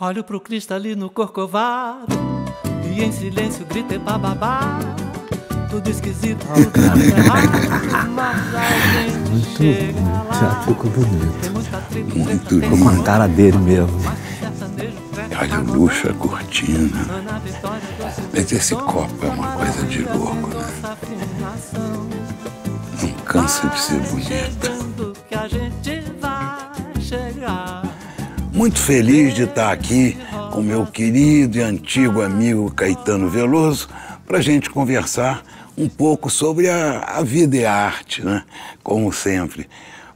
Olho pro Cristo ali no Corcovado E em silêncio grita bababá Tudo esquisito, tudo tá errado Mas alguém Muito chega lá Muito bonito Muito lindo Com a cara dele mesmo Olha o luxo, a cortina Mas esse copo é uma coisa de louco, né? Não cansa de ser bonito muito feliz de estar aqui com meu querido e antigo amigo Caetano Veloso para a gente conversar um pouco sobre a, a vida e a arte, né? Como sempre.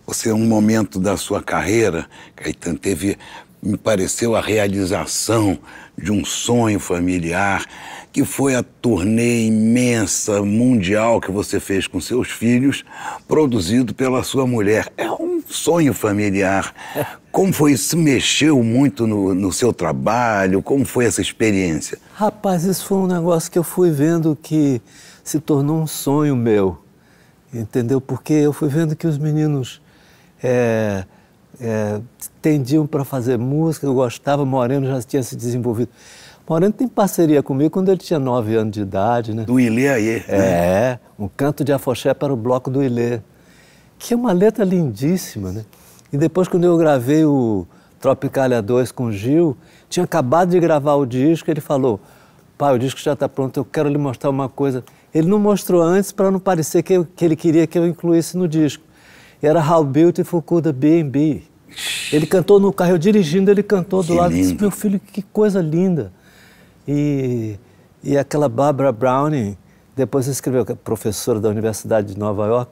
Você, um momento da sua carreira, Caetano, teve, me pareceu, a realização de um sonho familiar, que foi a turnê imensa mundial que você fez com seus filhos, produzido pela sua mulher. É um sonho familiar. Como foi isso? Mexeu muito no, no seu trabalho? Como foi essa experiência? Rapaz, isso foi um negócio que eu fui vendo que se tornou um sonho meu, entendeu? Porque eu fui vendo que os meninos é, é, tendiam para fazer música, eu gostava, Moreno já tinha se desenvolvido. Morando tem parceria comigo quando ele tinha nove anos de idade, né? Do Ilê aí. Né? É, um canto de afoxé para o bloco do Ilê, que é uma letra lindíssima, né? E depois, quando eu gravei o Tropicália 2 com o Gil, tinha acabado de gravar o disco, ele falou, pai, o disco já está pronto, eu quero lhe mostrar uma coisa. Ele não mostrou antes para não parecer que, eu, que ele queria que eu incluísse no disco. Era How Beautiful Could the B&B. Ele cantou no carro, eu dirigindo, ele cantou que do lado. Lindo. Disse, meu filho, que coisa linda. E, e aquela Barbara Browning depois escreveu, que é professora da Universidade de Nova York,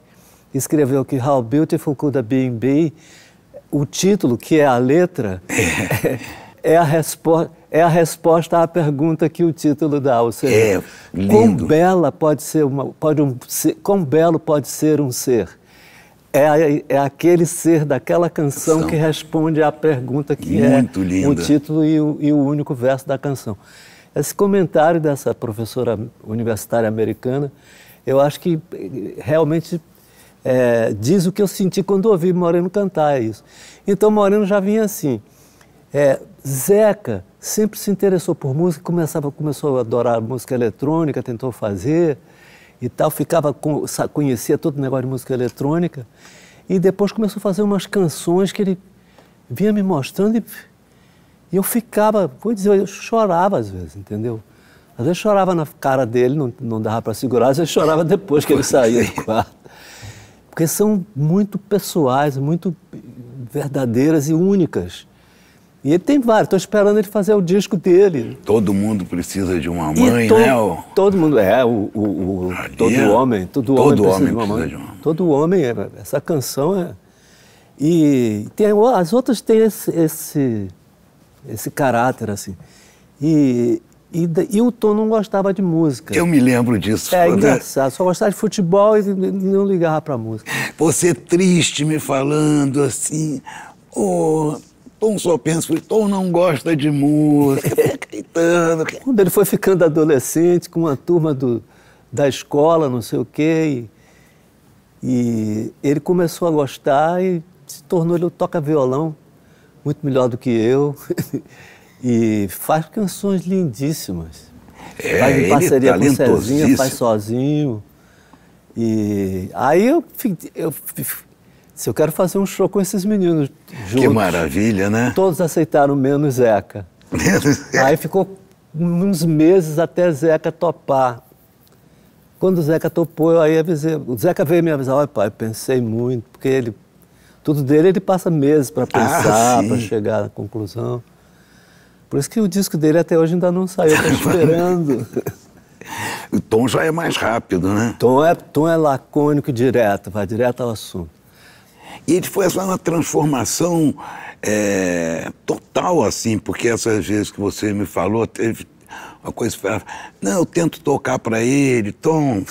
escreveu que How Beautiful Could a Being Be, o título, que é a letra, é, é, a resposta, é a resposta à pergunta que o título dá, ou seja, é, quão bela pode ser uma, pode um, quão belo pode ser um ser. É, é aquele ser daquela canção, que responde à pergunta que é Muito é linda. o título e o, e o único verso da canção. Esse comentário dessa professora universitária americana, eu acho que eh, realmente é, diz o que eu senti quando ouvi Moreno cantar isso. Então Moreno já vinha assim. É, Zeca sempre se interessou por música, começava, começou a adorar música eletrônica, tentou fazer e tal, ficava conhecia todo o negócio de música eletrônica e depois começou a fazer umas canções que ele vinha me mostrando e e eu ficava, vou dizer, eu chorava às vezes, entendeu? Às vezes chorava na cara dele, não, não dava para segurar, às vezes chorava depois que ele saía do quarto. Porque são muito pessoais, muito verdadeiras e únicas. E ele tem vários, estou esperando ele fazer o disco dele. Todo mundo precisa de uma mãe, to né? O... Todo mundo, é, o, o, o todo é... homem, todo, todo homem, precisa, homem de uma mãe. De uma... Todo homem, é, essa canção é... E tem, as outras têm esse, esse esse caráter, assim. E, e, e, o Tom não gostava de música. Eu me lembro disso. É, é engraçado, né? só gostava de futebol e não ligava para música. Você triste me falando assim, o oh, Tom só pensa, Tom não gosta de música, gritando. Quando ele foi ficando adolescente, com uma turma do, da escola, não sei o quê, e, e ele começou a gostar e se tornou, ele toca violão muito melhor do que eu e faz canções lindíssimas. É, faz em é parceria com o Cezinha, faz sozinho. E aí eu, eu se eu quero fazer um show com esses meninos juntos. Que maravilha, né? Todos aceitaram, menos Zeca. Menos Aí ficou uns meses até Zeca topar. Quando o Zeca topou, aí avisei. O Zeca veio me avisar, olha pai, pensei muito, porque ele tudo dele ele passa meses para ah, pensar, ah, para chegar à conclusão. Por isso que o disco dele até hoje ainda não saiu, tá esperando. o tom já é mais rápido, né? Tom é, tom é lacônico e direto, vai direto ao assunto. E depois foi uma transformação é, total, assim, porque essas vezes que você me falou, teve uma coisa. Não, eu tento tocar para ele, Tom,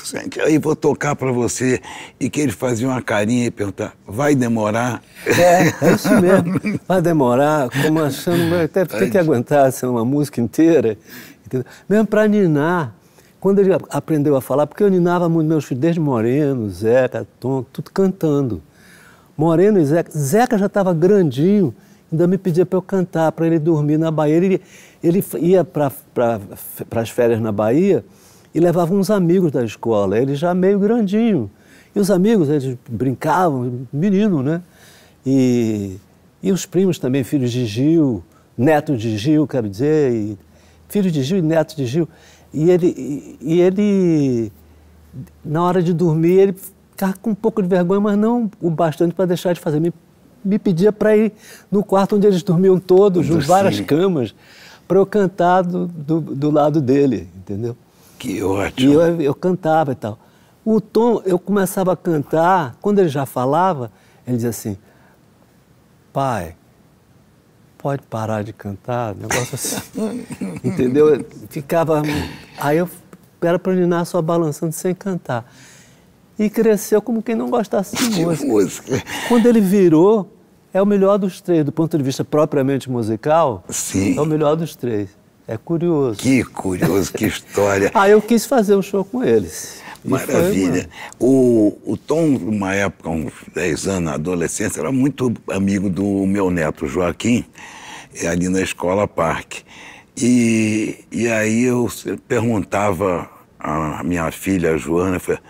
aí vou tocar para você. E que ele fazia uma carinha e perguntava: vai demorar? É, é isso mesmo. Vai demorar, como achando, até ter que aguentar ser assim, uma música inteira. Entendeu? Mesmo para ninar. Quando ele aprendeu a falar, porque eu ninava muito meus filhos, desde Moreno, Zeca, Tom, tudo cantando. Moreno e Zeca. Zeca já estava grandinho, ainda me pedia para eu cantar, para ele dormir na Bahia. Ele, ele ia para as férias na Bahia e levava uns amigos da escola, ele já meio grandinho. E os amigos, eles brincavam, menino, né? E, e os primos também, filhos de Gil, neto de Gil, quero dizer, e, filho de Gil e neto de Gil. E ele, e ele, na hora de dormir, ele ficava com um pouco de vergonha, mas não o bastante para deixar de fazer. Me me pedia para ir no quarto onde eles dormiam todos, junto várias camas, para eu cantar do, do, do, lado dele, entendeu? Que ótimo! E eu, eu cantava e tal. O tom, eu começava a cantar, quando ele já falava, ele dizia assim: Pai, pode parar de cantar? Negócio assim. entendeu? Ficava. Aí eu era para o só balançando sem cantar e cresceu como quem não gostasse de, de música. Quando ele virou, é o melhor dos três, do ponto de vista propriamente musical. Sim. É o melhor dos três. É curioso. Que curioso, que história. ah, eu quis fazer um show com eles. Maravilha. o, o Tom, numa época, uns 10 anos, na adolescência, era muito amigo do meu neto Joaquim, é ali na escola Parque. E, e aí eu perguntava à minha filha, Joana, eu falei,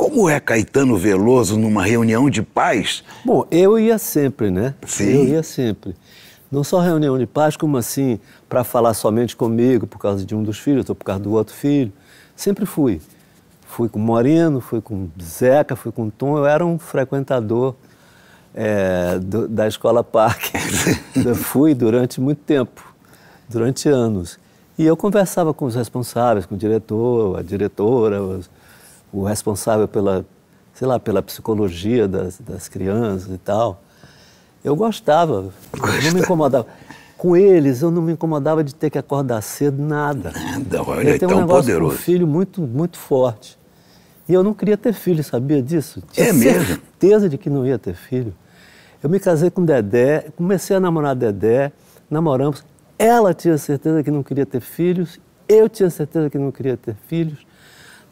como é Caetano Veloso numa reunião de paz? Bom, eu ia sempre, né? Sim. Eu ia sempre. Não só reunião de paz, como assim, para falar somente comigo por causa de um dos filhos ou por causa do outro filho. Sempre fui. Fui com Moreno, fui com Zeca, fui com Tom. Eu era um frequentador é, do, da escola Parque. eu fui durante muito tempo, durante anos. E eu conversava com os responsáveis, com o diretor, a diretora, os o responsável pela, sei lá, pela psicologia das, das crianças e tal. Eu gostava, Gosta. não me incomodava. Com eles, eu não me incomodava de ter que acordar cedo, nada. Nada, olha, eu tenho é um poderoso. Com um filho muito, muito forte. E eu não queria ter filho, sabia disso? Tinha é mesmo? certeza de que não ia ter filho. Eu me casei com Dedé, comecei a namorar Dedé, namoramos. Ela tinha certeza que não queria ter filhos, eu tinha certeza que não queria ter filhos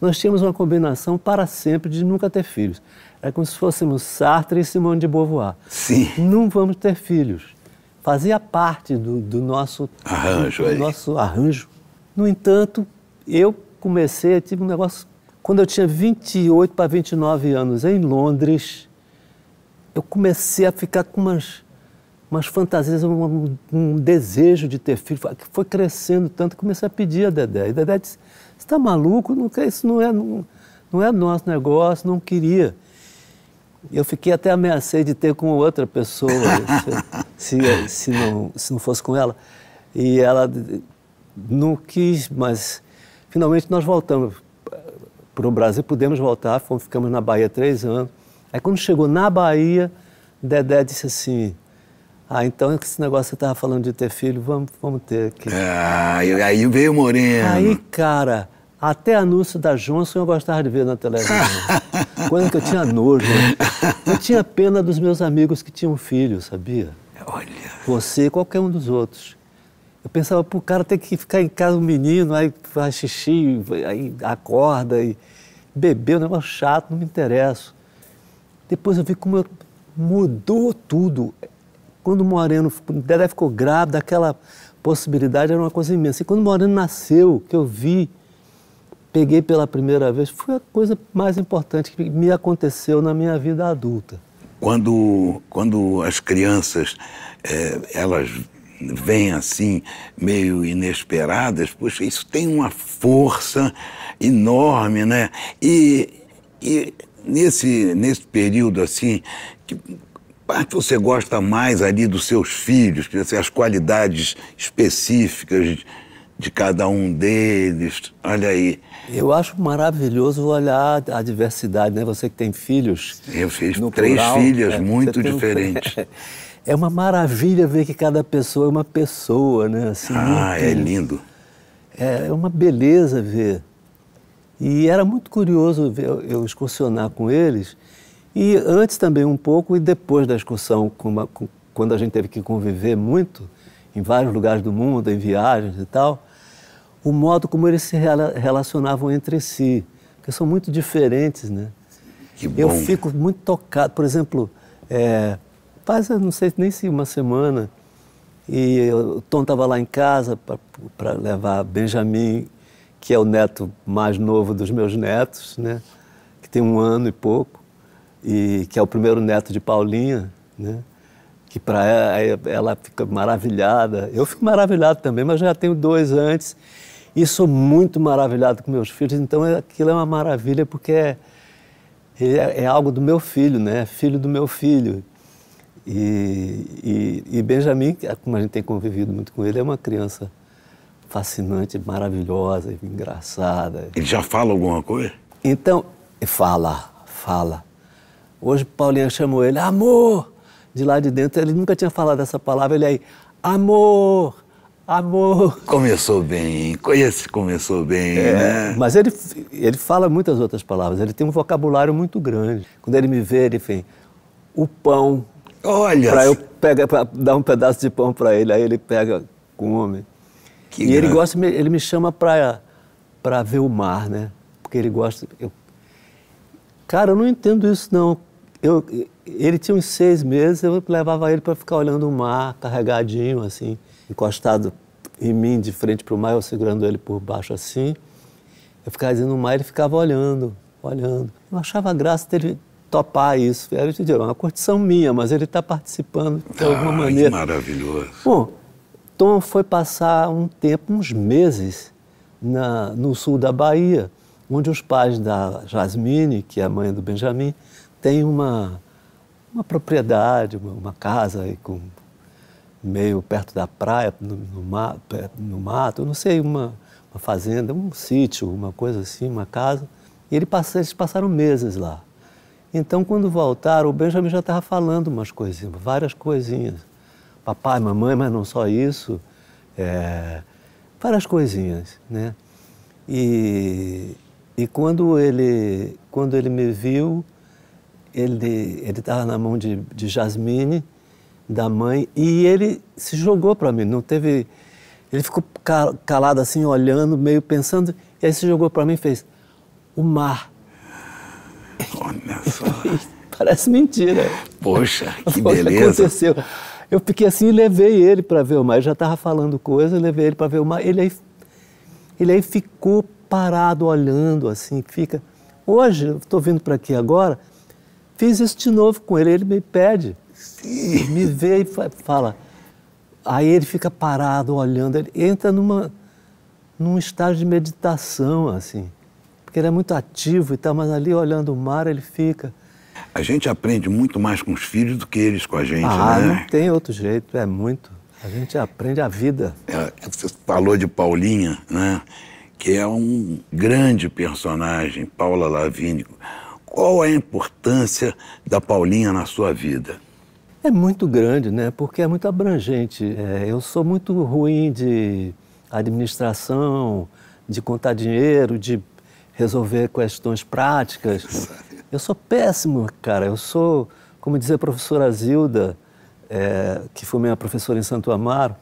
nós tínhamos uma combinação para sempre de nunca ter filhos. É como se fôssemos Sartre e Simone de Beauvoir. Sim. Não vamos ter filhos. Fazia parte do, do nosso arranjo. Do, do é nosso arranjo. No entanto, eu comecei, tive um negócio. Quando eu tinha 28 para 29 anos, em Londres, eu comecei a ficar com umas, umas fantasias, um, um desejo de ter filho. Foi crescendo tanto, comecei a pedir a Dedé. E Dedé disse: está maluco, não quer, isso não é, não, não é nosso negócio, não queria. Eu fiquei até ameacei de ter com outra pessoa, se, se, se, não, se não fosse com ela. E ela não quis, mas finalmente nós voltamos para o Brasil, pudemos voltar, fomos, ficamos na Bahia três anos. Aí quando chegou na Bahia, Dedé disse assim, ah, então esse negócio que você estava falando de ter filho, vamos, vamos ter aqui. Ah, aí veio o Moreno. Aí, cara, até anúncio da Johnson eu gostava de ver na televisão. Coisa que eu tinha nojo. Eu tinha pena dos meus amigos que tinham filhos, sabia? Olha. Você e qualquer um dos outros. Eu pensava, pro o cara tem que ficar em casa, um menino, aí faz xixi, aí acorda, e beber, um negócio chato, não me interessa. Depois eu vi como eu... mudou tudo. Quando o Moreno, Dedé ficou grávida, aquela possibilidade era uma coisa imensa. E quando o Moreno nasceu, que eu vi peguei pela primeira vez foi a coisa mais importante que me aconteceu na minha vida adulta. Quando, quando as crianças é, elas vêm assim meio inesperadas, poxa, isso tem uma força enorme, né? E, e nesse, nesse período assim, que parte ah, você gosta mais ali dos seus filhos, quer dizer, as qualidades específicas de cada um deles, olha aí. Eu acho maravilhoso olhar a diversidade, né? Você que tem filhos. Eu fiz três plural, filhas né? muito diferentes. Um... É uma maravilha ver que cada pessoa é uma pessoa, né? Assim, ah, é lindo. É, é uma beleza ver. E era muito curioso ver, eu excursionar com eles. E antes também um pouco, e depois da excursão, uma, com, quando a gente teve que conviver muito, em vários lugares do mundo, em viagens e tal, o modo como eles se relacionavam entre si, que são muito diferentes, né? Eu né? fico muito tocado, por exemplo, é, faz não sei nem se uma semana e eu, o Tom estava lá em casa para levar Benjamin, que é o neto mais novo dos meus netos, né? Que tem um ano e pouco e que é o primeiro neto de Paulinha, né? que para ela, ela fica maravilhada. Eu fico maravilhado também, mas já tenho dois antes. E sou muito maravilhado com meus filhos, então é, aquilo é uma maravilha porque é, é, é algo do meu filho, né? Filho do meu filho. E, e, e Benjamin, é, como a gente tem convivido muito com ele, é uma criança fascinante, maravilhosa, engraçada. Ele já fala alguma coisa? Então, fala, fala. Hoje Paulinha chamou ele, amor! De lá de dentro, ele nunca tinha falado essa palavra, ele aí, amor! amor. Começou bem, conhece começou bem, é, né? Mas ele, ele fala muitas outras palavras, ele tem um vocabulário muito grande. Quando ele me vê, ele vem, o pão. Olha! Para eu pegar, pra dar um pedaço de pão para ele, aí ele pega, come. Que e grande. ele gosta, ele me chama para ver o mar, né? Porque ele gosta. Eu... Cara, eu não entendo isso, não. Eu, ele tinha uns seis meses, eu levava ele para ficar olhando o mar, carregadinho, assim encostado em mim, de frente para o mar, eu segurando ele por baixo assim. Eu ficava dizendo no mar, ele ficava olhando, olhando. Eu achava graça dele topar isso. Era te digo, uma curtição minha, mas ele está participando de ah, alguma maneira. Que maravilhoso. Bom, Tom foi passar um tempo, uns meses, na, no sul da Bahia, onde os pais da Jasmine, que é a mãe do Benjamin, têm uma, uma propriedade, uma, uma casa aí com meio perto da praia, no, no, no mato, não sei, uma, uma, fazenda, um sítio, uma coisa assim, uma casa. E ele passa, eles passaram meses lá. Então, quando voltaram, o Benjamin já estava falando umas coisinhas, várias coisinhas. Papai, mamãe, mas não só isso. É, várias coisinhas, né? E, e quando, ele, quando ele me viu, ele estava na mão de, de Jasmine, da mãe e ele se jogou para mim, não teve. Ele ficou calado assim, olhando, meio pensando, e aí se jogou para mim e fez: O mar. Olha só. Parece mentira. Poxa, que Poxa, beleza. aconteceu. Eu fiquei assim e levei ele para ver o mar. Eu já estava falando coisa, eu levei ele para ver o mar. Ele aí, ele aí ficou parado olhando assim, fica. Hoje, estou vindo para aqui agora, fiz isso de novo com ele, ele me pede me vê e fala. Aí ele fica parado olhando, ele entra numa, num estágio de meditação, assim. Porque ele é muito ativo e tal, mas ali olhando o mar ele fica. A gente aprende muito mais com os filhos do que eles com a gente, ah, né? Não tem outro jeito, é muito. A gente aprende a vida. É, você falou de Paulinha, né? Que é um grande personagem, Paula Lavínico. Qual é a importância da Paulinha na sua vida? É muito grande, né? Porque é muito abrangente. É, eu sou muito ruim de administração, de contar dinheiro, de resolver questões práticas. Eu sou péssimo, cara. Eu sou, como dizia a professora Zilda, é, que foi minha professora em Santo Amaro,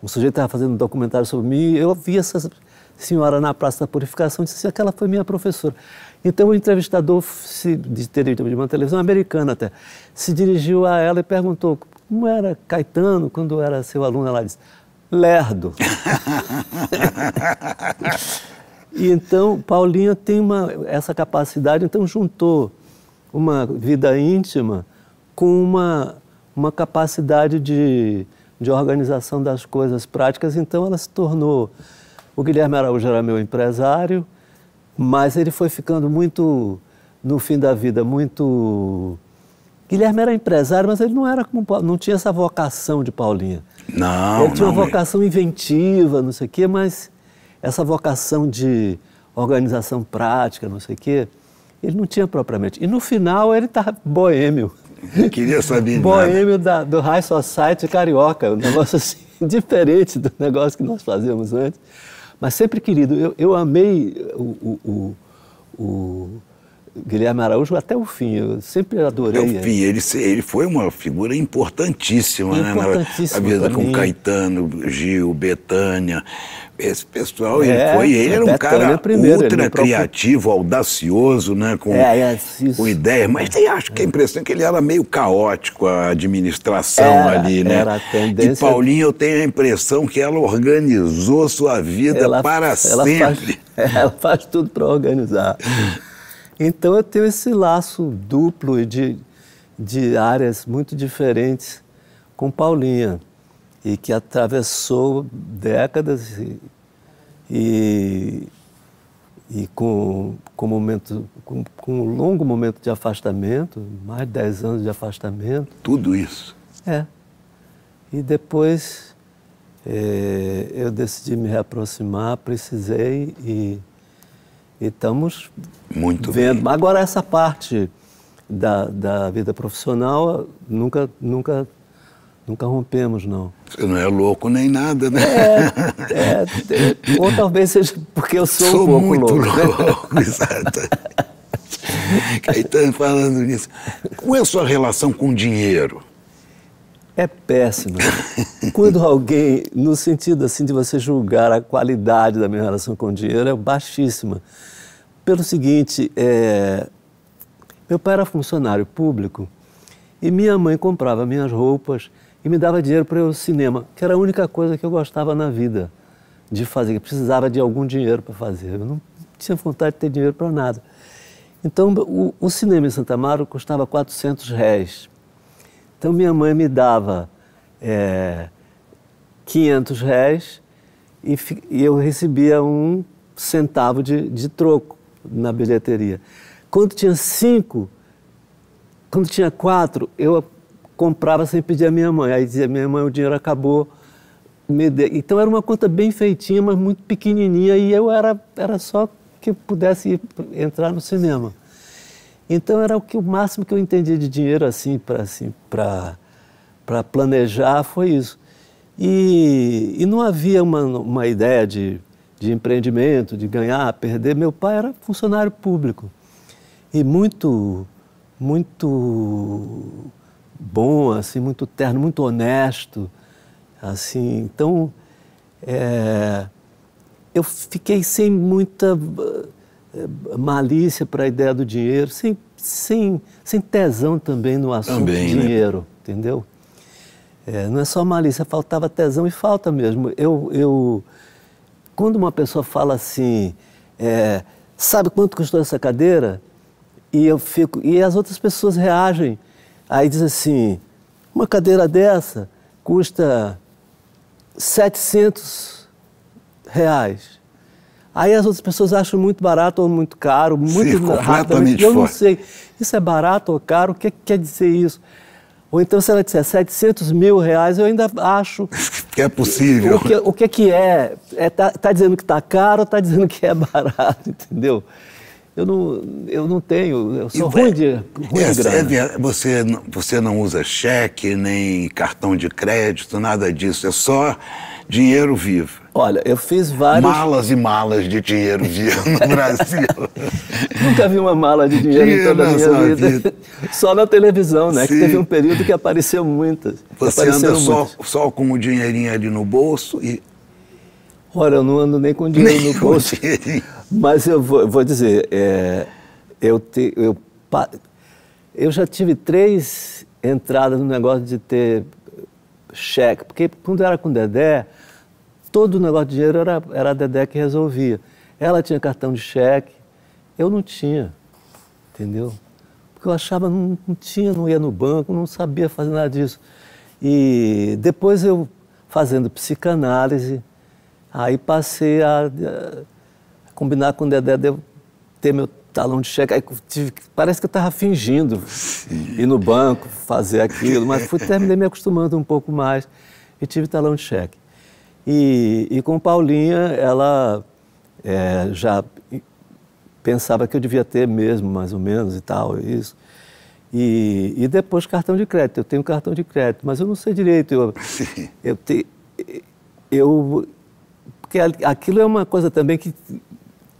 um sujeito estava fazendo um documentário sobre mim, eu vi essa senhora na Praça da Purificação e disse assim, aquela foi minha professora. Então o entrevistador, se, de, de uma televisão americana até, se dirigiu a ela e perguntou como era Caetano quando era seu aluno. Ela disse, lerdo. e então Paulinha tem uma, essa capacidade, então juntou uma vida íntima com uma, uma capacidade de, de organização das coisas práticas. Então ela se tornou. O Guilherme Araújo era meu empresário, mas ele foi ficando muito, no fim da vida, muito. Guilherme era empresário, mas ele não era como não tinha essa vocação de Paulinha. Não. Ele tinha não, uma vocação inventiva, não sei o quê, mas essa vocação de organização prática, não sei o quê, ele não tinha propriamente. E no final ele tá boêmio. Eu queria saber Boêmio da, do High Society carioca, um negócio assim, diferente do negócio que nós fazíamos antes. Mas sempre querido. Eu, eu amei o, o, o, o Guilherme Araújo até o fim. Eu sempre adorei. Eu O ele, ele foi uma figura importantíssima, importantíssima né? Na, vida com Caetano, Gil, Betânia. Esse pessoal, é, ele foi, ele é, era um cara é primeiro, é ultra criativo, próprio... audacioso, né? Com, é, é, com ideias, mas tem, acho que a impressão é que ele era meio caótico a administração era, ali, né? Era a tendência... E Paulinho, eu tenho a impressão que ela organizou sua vida ela, para ela sempre. Faz, ela faz tudo para organizar. Então eu tenho esse laço duplo de, de áreas muito diferentes com Paulinha e que atravessou décadas e, e, e com, com, momento, com, com, um longo momento de afastamento, mais de 10 anos de afastamento. Tudo isso? É. E depois é, eu decidi me reaproximar, precisei e e estamos Muito vendo. Bem. Agora, essa parte da, da vida profissional, nunca, nunca, nunca rompemos, não. Você não é louco nem nada, né? É, é, é ou talvez seja porque eu sou, sou um pouco muito louco. louco exato. Caetano, falando nisso, qual é a sua relação com o dinheiro? É péssima. Quando alguém, no sentido assim de você julgar a qualidade da minha relação com o dinheiro, é baixíssima pelo seguinte, é, meu pai era funcionário público e minha mãe comprava minhas roupas e me dava dinheiro para ir ao cinema, que era a única coisa que eu gostava na vida de fazer, que precisava de algum dinheiro para fazer. Eu não tinha vontade de ter dinheiro para nada. Então, o, o, cinema em Santa Amaro custava 400 réis. Então, minha mãe me dava é, 500 réis e, e eu recebia um centavo de, de troco na bilheteria. Quando tinha cinco, quando tinha quatro, eu comprava sem pedir à minha mãe. Aí dizia, minha mãe, o dinheiro acabou. Então era uma conta bem feitinha, mas muito pequenininha, e eu era, era só que pudesse ir, entrar no cinema. Então era o que o máximo que eu entendia de dinheiro assim para assim, planejar foi isso. E, e não havia uma, uma ideia de de empreendimento, de ganhar, perder. Meu pai era funcionário público e muito, muito bom, assim, muito terno, muito honesto, assim. Então, é, eu fiquei sem muita eh, malícia para a ideia do dinheiro, sem, sem, sem tesão também no assunto também, do né? dinheiro, né? entendeu? É, não é só malícia, faltava tesão e falta mesmo. Eu, eu quando uma pessoa fala assim, é, sabe quanto custou essa cadeira? E eu fico, e as outras pessoas reagem. Aí diz assim, uma cadeira dessa custa 700 reais. Aí as outras pessoas acham muito barato ou muito caro, muito Sim, completamente Eu não sei. Isso é barato ou caro? O que, é que quer dizer isso? Ou então, se ela disser 700 mil reais, eu ainda acho. Que é possível. O que, o que, é que é? Está é, tá, tá dizendo que está caro ou está dizendo que é barato, entendeu? Eu não, eu não tenho, eu sou e, ruim é, de, ruim é, de é grana. É, você, você não usa cheque, nem cartão de crédito, nada disso. É só dinheiro vivo. Olha, eu fiz vários. Malas e malas de dinheiro vivo no Brasil. Nunca vi uma mala de dinheiro, dinheiro em toda a minha vida. vida. Só na televisão, né? Sim. Que teve um período que apareceu muitas. Você anda só, só, com o dinheirinho ali no bolso e. Ora, eu não ando nem com dinheiro nem no bolso. Mas eu vou, vou dizer, é, eu, te, eu, eu já tive três entradas no negócio de ter cheque, porque quando era com o Dedé, todo o negócio de dinheiro era, era a Dedé que resolvia. Ela tinha cartão de cheque, eu não tinha, entendeu? Porque eu achava, não, não tinha, não ia no banco, não sabia fazer nada disso. E depois eu, fazendo psicanálise, aí passei a, a combinar com o Dedé de ter meu talão de cheque. Aí tive, parece que eu estava fingindo Sim. ir no banco, fazer aquilo, mas fui, terminei me acostumando um pouco mais e tive talão de cheque. E, e com Paulinha, ela é, já pensava que eu devia ter mesmo, mais ou menos, e tal, isso. E, e depois cartão de crédito. Eu tenho cartão de crédito, mas eu não sei direito. Eu, Sim. eu, te, eu porque aquilo é uma coisa também que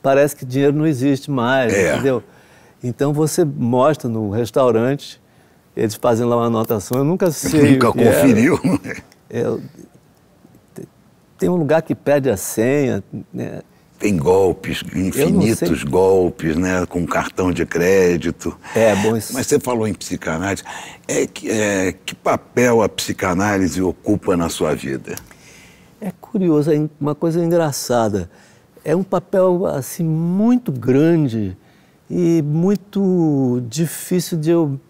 parece que dinheiro não existe mais, é. entendeu? Então você mostra no restaurante, eles fazem lá uma anotação, eu nunca sei. Nunca conferiu? Eu, tem um lugar que pede a senha. Né? Tem golpes, infinitos golpes, né? Com cartão de crédito. É, bom isso. Mas você falou em psicanálise. É que, é, que papel a psicanálise ocupa na sua vida? É curioso, é uma coisa engraçada. É um papel, assim, muito grande e muito difícil de eu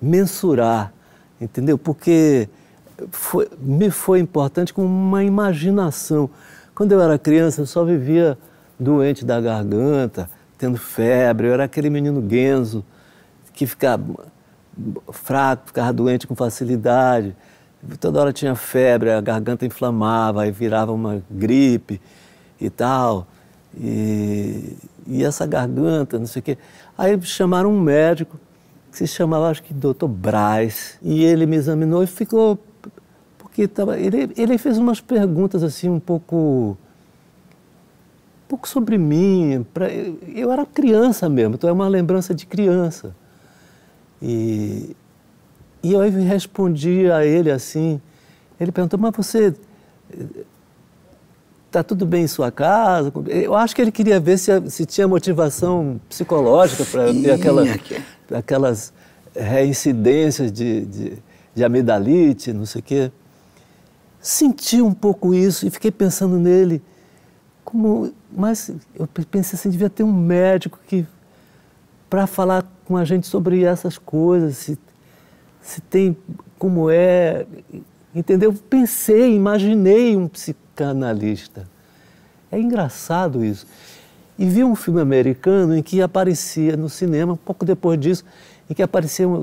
mensurar, entendeu? Porque foi, me foi importante como uma imaginação. Quando eu era criança, eu só vivia doente da garganta, tendo febre. Eu era aquele menino Genzo que ficava fraco, ficava doente com facilidade. Toda hora tinha febre, a garganta inflamava, aí virava uma gripe e tal. E, e essa garganta, não sei o quê. Aí chamaram um médico que se chamava, acho que, doutor Braz. E ele me examinou e ficou que estava. Ele, ele fez umas perguntas assim um pouco. um pouco sobre mim. Pra, eu era criança mesmo, então é uma lembrança de criança. E, e eu respondi a ele assim. Ele perguntou: Mas você. Está eh, tudo bem em sua casa? Eu acho que ele queria ver se, se tinha motivação psicológica para ter aquela, aquelas reincidências de, de, de amidalite, não sei o quê senti um pouco isso e fiquei pensando nele. Como, mas eu pensei assim, devia ter um médico que para falar com a gente sobre essas coisas, se, se tem como é, entendeu? Pensei, imaginei um psicanalista. É engraçado isso. E vi um filme americano em que aparecia no cinema, pouco depois disso, em que aparecia uma,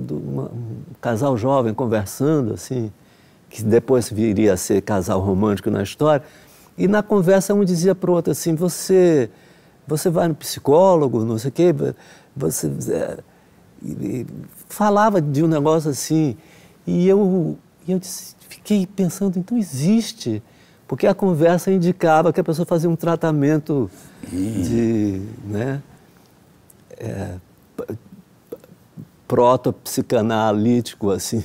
um casal jovem conversando assim, que depois viria a ser casal romântico na história, e na conversa um dizia para o outro assim, você, você vai no psicólogo, não sei o quê, você... É, e, e falava de um negócio assim, e eu, eu disse, fiquei pensando, então existe, porque a conversa indicava que a pessoa fazia um tratamento de... Né, é, psicanalítico assim.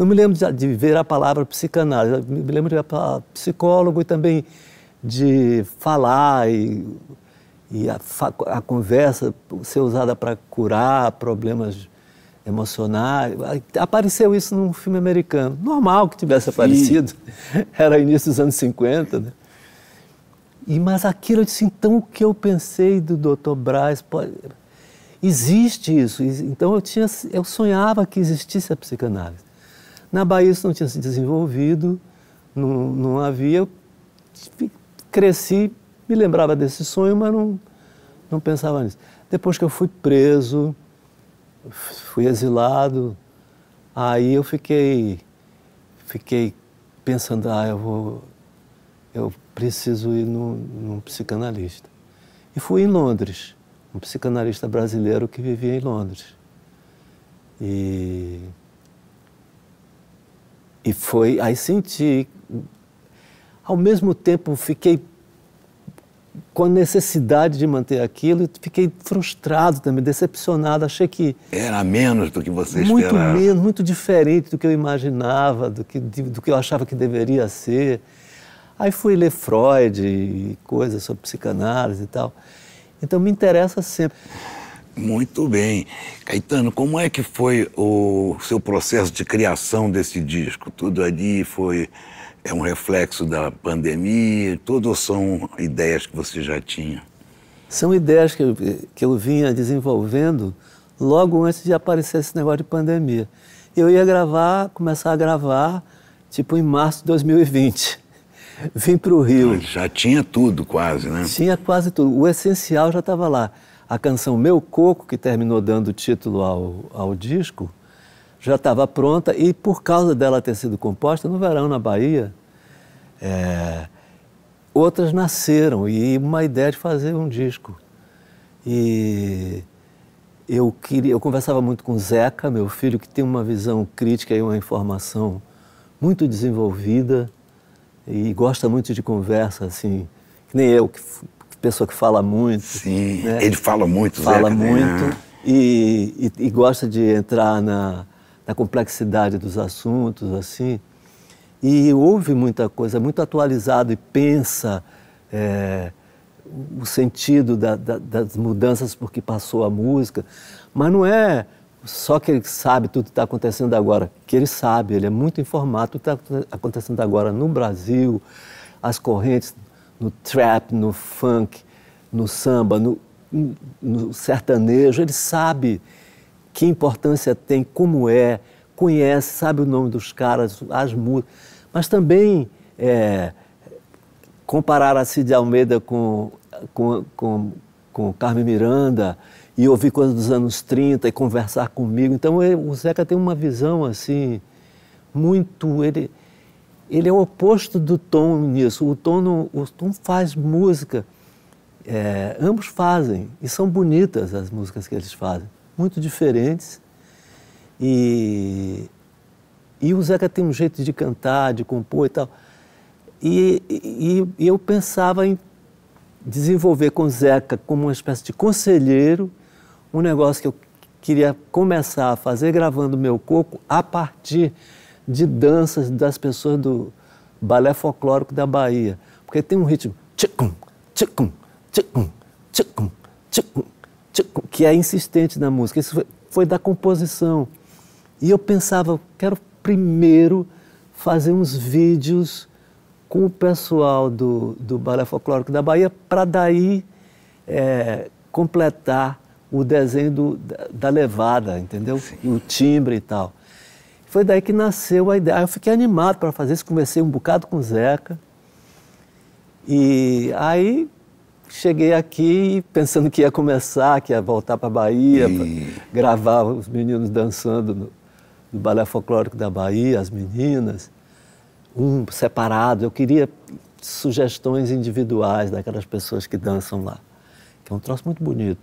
Não me lembro de, de ver a palavra psicanálise, me lembro de ver a psicólogo e também de falar e, e a, a, conversa ser usada para curar problemas emocionais. Apareceu isso num filme americano. Normal que tivesse aparecido. Era início dos anos 50, né? E, mas aquilo eu disse, assim, então o que eu pensei do Dr. Braz pode... Existe isso. Então eu, tinha, eu sonhava que existisse a psicanálise. Na Bahia isso não tinha se desenvolvido, não, não havia. Cresci, me lembrava desse sonho, mas não, não pensava nisso. Depois que eu fui preso, fui exilado, aí eu fiquei, fiquei pensando, ah, eu vou, eu preciso ir num, num psicanalista. E fui em Londres, um psicanalista brasileiro que vivia em Londres. E e foi, aí senti, ao mesmo tempo fiquei com a necessidade de manter aquilo, fiquei frustrado também, decepcionado, achei que... Era menos do que você muito esperava. Muito menos, muito diferente do que eu imaginava, do que, do que eu achava que deveria ser. Aí fui ler Freud e coisas sobre psicanálise e tal. Então me interessa sempre. Muito bem. Caetano, como é que foi o seu processo de criação desse disco? Tudo ali foi é um reflexo da pandemia? Todos são ideias que você já tinha? São ideias que eu, que eu vinha desenvolvendo logo antes de aparecer esse negócio de pandemia. Eu ia gravar, começar a gravar, tipo em março de 2020. Vim para o Rio. Já tinha tudo quase, né? Tinha quase tudo. O essencial já estava lá a canção Meu Coco, que terminou dando título ao, ao disco, já estava pronta e por causa dela ter sido composta no verão na Bahia, é, outras nasceram e uma ideia de fazer um disco. E eu queria, eu conversava muito com o Zeca, meu filho, que tem uma visão crítica e uma informação muito desenvolvida e gosta muito de conversa assim, que nem eu que pessoa que fala muito. Sim, né? ele fala muito, Fala Zeca, né? muito né? e, e, e, gosta de entrar na, na complexidade dos assuntos, assim. E ouve muita coisa, é muito atualizado e pensa é, o sentido da, da, das mudanças por que passou a música. Mas não é só que ele sabe tudo que está acontecendo agora, que ele sabe, ele é muito informado, tudo que está acontecendo agora no Brasil, as correntes no trap, no funk, no samba, no, no sertanejo, ele sabe que importância tem, como é, conhece, sabe o nome dos caras, as músicas. Mas também é, comparar a Cid Almeida com, com, com, com Carmen Miranda e ouvir coisas dos anos 30 e conversar comigo. Então ele, o Zeca tem uma visão assim, muito. Ele, ele é o oposto do tom nisso. O tom, não, o tom faz música. É, ambos fazem, e são bonitas as músicas que eles fazem, muito diferentes. E, e o Zeca tem um jeito de cantar, de compor e tal. E, e, e eu pensava em desenvolver com o Zeca como uma espécie de conselheiro um negócio que eu queria começar a fazer gravando meu coco a partir de danças das pessoas do balé folclórico da Bahia. Porque tem um ritmo tchicum, tchicum, tchicum, tchicum, tchicum, tchicum, que é insistente na música. Isso foi, foi da composição. E eu pensava, quero primeiro fazer uns vídeos com o pessoal do, do Balé Folclórico da Bahia para daí é, completar o desenho do, da, da, levada, entendeu? Sim. o timbre e tal. Foi daí que nasceu a ideia. eu fiquei animado para fazer isso, conversei um bocado com o Zeca. E aí cheguei aqui pensando que ia começar, que ia voltar para a Bahia, e... gravar os meninos dançando no, no Balé Folclórico da Bahia, as meninas, um separado. Eu queria sugestões individuais daquelas pessoas que dançam lá, que é um troço muito bonito.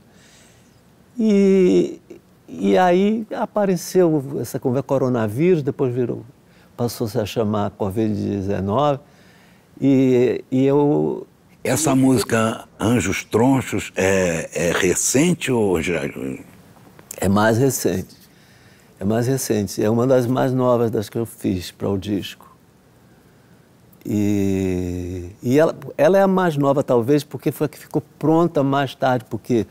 E, e aí apareceu essa conversa, coronavírus, depois virou, passou-se a chamar Covid-19. E, e eu essa música Anjos Tronchos é, é, recente ou já. É mais recente. É mais recente. É uma das mais novas das que eu fiz para o disco. E, e ela, ela é a mais nova, talvez, porque foi a que ficou pronta mais tarde, porque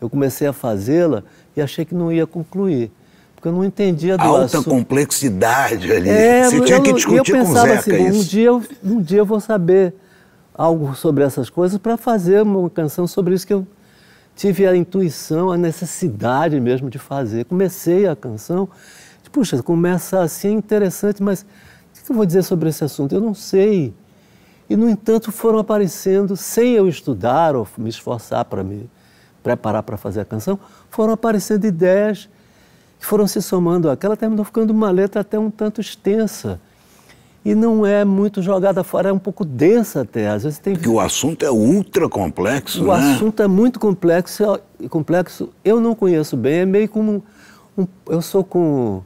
eu comecei a fazê-la e achei que não ia concluir. Porque eu não entendia do Alta assunto. complexidade ali. É, Você tinha eu, que discutir eu com o Zeca assim, isso. Um dia, um dia eu vou saber algo sobre essas coisas para fazer uma canção sobre isso que eu tive a intuição, a necessidade mesmo de fazer. Comecei a canção, puxa, começa assim, interessante, mas o que eu vou dizer sobre esse assunto? Eu não sei. E, no entanto, foram aparecendo, sem eu estudar ou me esforçar para me preparar para fazer a canção, foram aparecendo ideias que foram se somando àquela, terminou ficando uma letra até um tanto extensa. E não é muito jogada fora, é um pouco densa até. Às vezes tem... Porque o assunto é ultra complexo, O né? assunto é muito complexo, é, e complexo. Eu não conheço bem, é meio como... Um, eu sou com,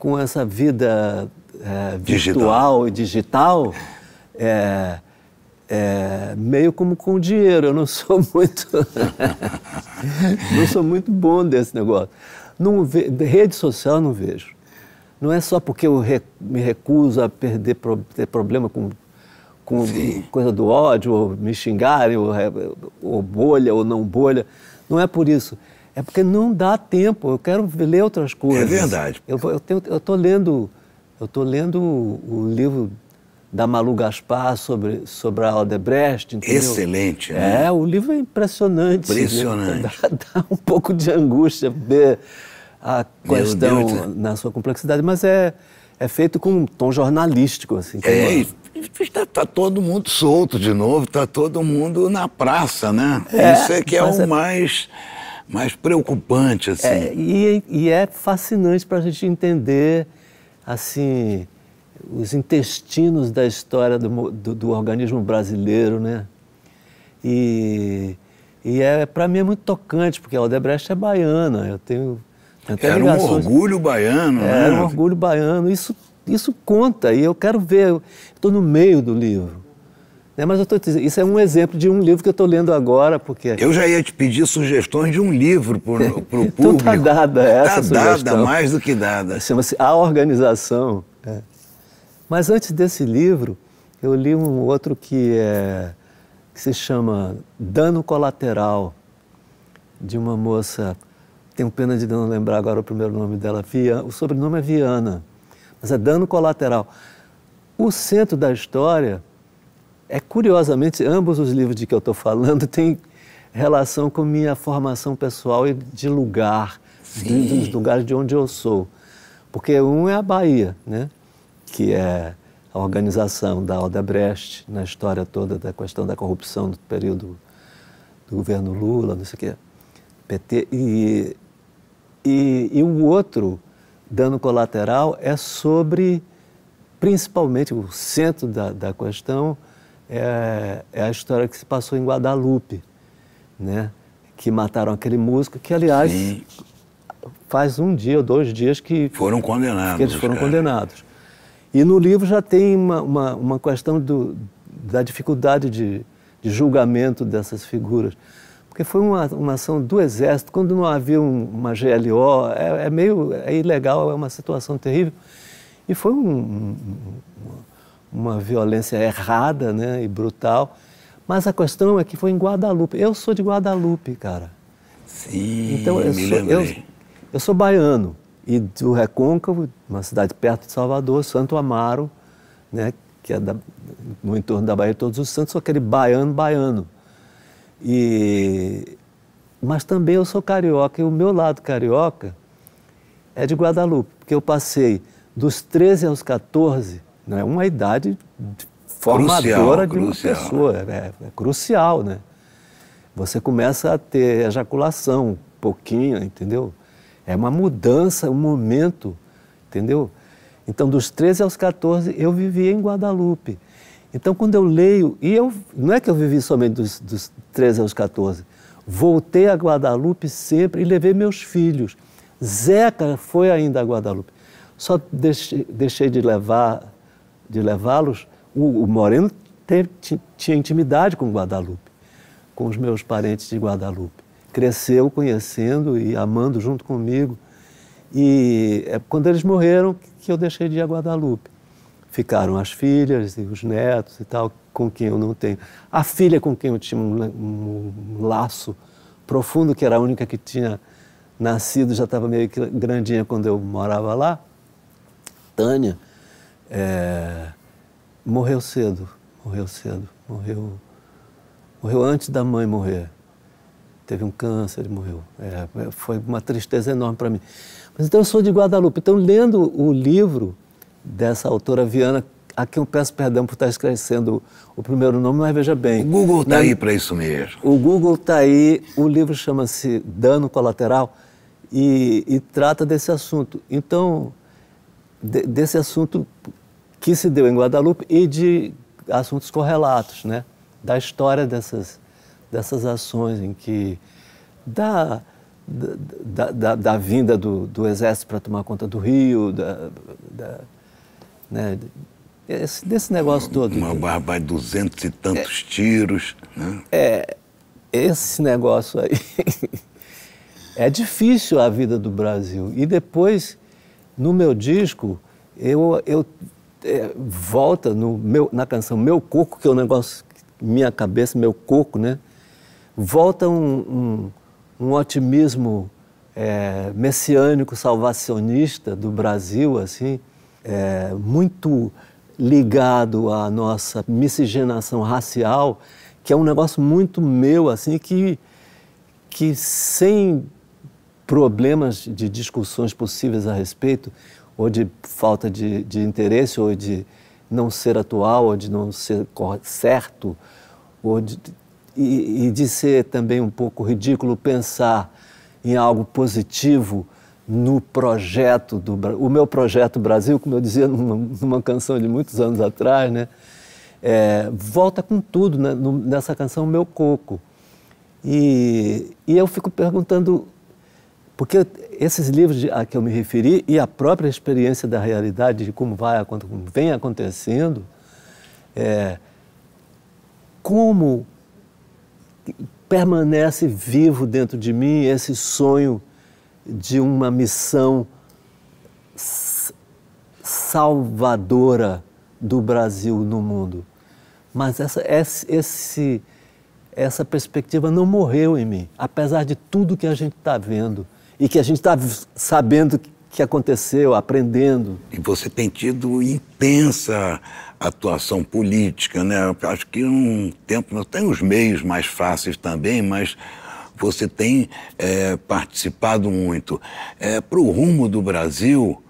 com essa vida é, virtual digital. e digital... É, é, meio como com dinheiro. Eu não sou muito, não sou muito bom desse negócio. Não rede social não vejo. Não é só porque eu re, me recuso a perder pro, ter problema com, com Sim. coisa do ódio, ou me xingarem, ou, ou bolha ou não bolha. Não é por isso. É porque não dá tempo. Eu quero ler outras é coisas. É verdade. Eu estou lendo, eu tô lendo o livro da Malu Gaspar sobre, sobre a Odebrecht. Entendeu? Excelente, né? É, o livro é impressionante. Impressionante. Né? Dá, dá, um pouco de angústia ver a questão Deus, né? na sua complexidade, mas é, é feito com um tom jornalístico. Assim, é, é está tá todo mundo solto de novo, está todo mundo na praça, né? É, Isso é que é o é... mais mais preocupante assim. É, e, e é fascinante para a gente entender assim os intestinos da história do, do, do organismo brasileiro, né? E, e é, para mim é muito tocante, porque a Odebrecht é baiana, eu tenho... tenho até era ligações. um orgulho baiano, é, né? Era um orgulho baiano, isso, isso conta, e eu quero ver, estou no meio do livro. É Mas eu tô, isso é um exemplo de um livro que eu estou lendo agora, porque... Eu já ia te pedir sugestões de um livro para o público. então tá dada essa tá sugestão. dada, mais do que dada. Chama-se A Organização. Mas antes desse livro, eu li um outro que, é, que se chama Dano Colateral, de uma moça, tenho pena de não lembrar agora o primeiro nome dela, Via, o sobrenome é Viana, mas é Dano Colateral. O centro da história é, curiosamente, ambos os livros de que eu estou falando têm relação com minha formação pessoal e de lugar, dos lugares de onde eu sou. Porque um é a Bahia, né? que é a organização da Odebrecht na história toda da questão da corrupção do período do governo Lula, não sei o quê, PT. E, e, e o outro dano colateral é sobre, principalmente, o centro da, da questão é, é a história que se passou em Guadalupe, né? que mataram aquele músico, que, aliás, Sim. faz um dia ou dois dias que... Foram condenados. Que eles foram cara. É. condenados. E no livro já tem uma, uma, uma questão do, da dificuldade de, de, julgamento dessas figuras. Porque foi uma, uma ação do Exército, quando não havia um, uma GLO, é, é, meio é ilegal, é uma situação terrível. E foi um, uma violência errada né, e brutal. Mas a questão é que foi em Guadalupe. Eu sou de Guadalupe, cara. Sim, então, eu me sou, eu, eu sou baiano e do Recôncavo, uma cidade perto de Salvador, Santo Amaro, né, que é da, no entorno da Bahia de Todos os Santos, sou aquele baiano baiano. E, mas também eu sou carioca, e o meu lado carioca é de Guadalupe, porque eu passei dos 13 aos 14, né, uma idade formadora crucial, de uma crucial. pessoa, é, é crucial, né? Você começa a ter ejaculação um pouquinho, entendeu? É uma mudança, um momento, entendeu? Então, dos 13 aos 14, eu vivia em Guadalupe. Então, quando eu leio, e eu não é que eu vivi somente dos, dos 13 aos 14, voltei a Guadalupe sempre e levei meus filhos. Zeca foi ainda a Guadalupe. Só deixei, deixei de levar de levá-los. O, o, Moreno tinha intimidade com Guadalupe, com os meus parentes de Guadalupe cresceu conhecendo e amando junto comigo. E é quando eles morreram que eu deixei de ir a Guadalupe. Ficaram as filhas e os netos e tal, com quem eu não tenho. A filha com quem eu tinha né, um, laço profundo, que era a única que tinha nascido, já estava meio que grandinha quando eu morava lá, Tânia, é, morreu cedo, morreu cedo, morreu, morreu antes da mãe morrer teve um câncer e morreu. É, foi uma tristeza enorme para mim. Mas então eu sou de Guadalupe. Então, lendo o livro dessa autora Viana, a quem eu peço perdão por estar esclarecendo o primeiro nome, mas veja bem. O Google está né? aí para isso mesmo. O Google está aí. O livro chama-se Dano Colateral e, e, trata desse assunto. Então, de, desse assunto que se deu em Guadalupe e de assuntos correlatos, né? Da história dessas dessas ações em que da, da, da, da vinda do, do exército para tomar conta do Rio, da, da né, esse, desse negócio todo. Uma barba de duzentos e tantos é, tiros. Né? É, esse negócio aí. é difícil a vida do Brasil. E depois, no meu disco, eu, eu é, volta no meu, na canção Meu Coco, que é um negócio, minha cabeça, meu coco, né? volta um, um, um otimismo é, messiânico salvacionista do Brasil, assim, é, muito ligado à nossa miscigenação racial, que é um negócio muito meu, assim, que, que sem problemas de discussões possíveis a respeito, ou de falta de, de interesse, ou de não ser atual, ou de não ser certo, ou de e, e de ser também um pouco ridículo pensar em algo positivo no projeto do o meu projeto Brasil, como eu dizia numa, numa canção de muitos anos atrás, né? É, volta com tudo né? no, nessa canção Meu Coco. E, e eu fico perguntando, porque esses livros a que eu me referi e a própria experiência da realidade, de como, vai, como vem acontecendo, é, como permanece vivo dentro de mim esse sonho de uma missão salvadora do Brasil no mundo. Mas essa, esse, essa perspectiva não morreu em mim, apesar de tudo que a gente está vendo e que a gente está sabendo que que aconteceu, aprendendo. E você tem tido intensa atuação política, né? Acho que um tempo não tem os meios mais fáceis também, mas você tem é, participado muito. É, Para o rumo do Brasil,